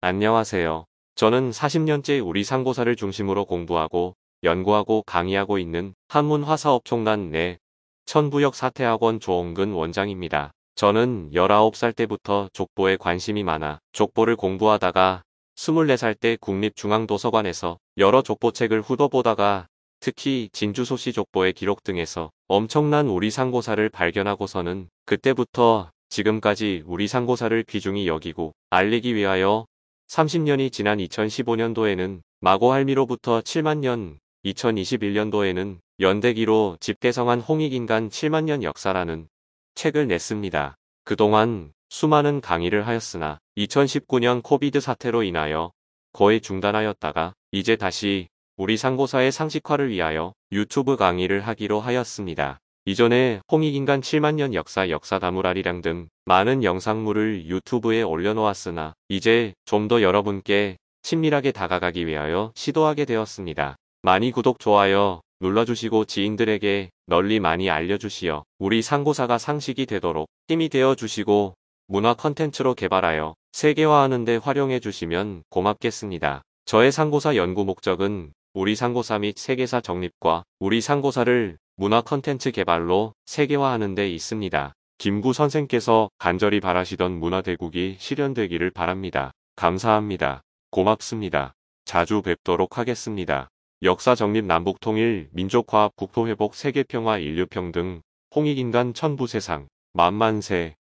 안녕하세요. 저는 40년째 우리 상고사를 중심으로 공부하고 연구하고 강의하고 있는 한문화사업총단 내 천부역 사태학원 조홍근 원장입니다. 저는 19살 때부터 족보에 관심이 많아 족보를 공부하다가 24살 때 국립중앙도서관에서 여러 족보책을 후더보다가 특히 진주소시 족보의 기록 등에서 엄청난 우리 상고사를 발견하고서는 그때부터 지금까지 우리 상고사를 귀중히 여기고 알리기 위하여 30년이 지난 2015년도에는 마고할미로부터 7만 년, 2021년도에는 연대기로 집대성한 홍익인간 7만 년 역사라는 책을 냈습니다. 그동안 수많은 강의를 하였으나 2019년 코비드 사태로 인하여 거의 중단하였다가 이제 다시 우리 상고사의 상식화를 위하여 유튜브 강의를 하기로 하였습니다. 이전에 홍익인간 7만년 역사 역사 다물아리랑 등 많은 영상물을 유튜브에 올려놓았으나 이제 좀 더 여러분께 친밀하게 다가가기 위하여 시도하게 되었습니다. 많이 구독 좋아요 눌러주시고 지인들에게 널리 많이 알려주시어 우리 상고사가 상식이 되도록 힘이 되어주시고 문화 컨텐츠로 개발하여 세계화하는 데 활용해 주시면 고맙겠습니다. 저의 상고사 연구 목적은 우리 상고사 및 세계사 정립과 우리 상고사를 문화 컨텐츠 개발로 세계화하는 데 있습니다. 김구 선생께서 간절히 바라시던 문화대국이 실현되기를 바랍니다. 감사합니다. 고맙습니다. 자주 뵙도록 하겠습니다. 역사 정립 남북 통일, 민족화 국토 회복 세계 평화 인류 평등, 홍익인간 천부 세상, 만만세